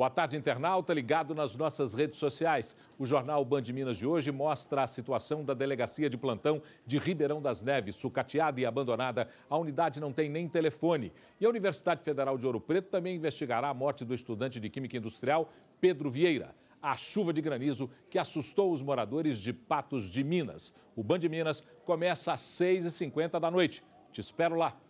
Boa tarde, internauta, ligado nas nossas redes sociais. O jornal Band Minas de hoje mostra a situação da delegacia de plantão de Ribeirão das Neves, sucateada e abandonada. A unidade não tem nem telefone. E a Universidade Federal de Ouro Preto também investigará a morte do estudante de Química Industrial, Pedro Vieira. A chuva de granizo que assustou os moradores de Patos de Minas. O Band Minas começa às 6h50 da noite. Te espero lá.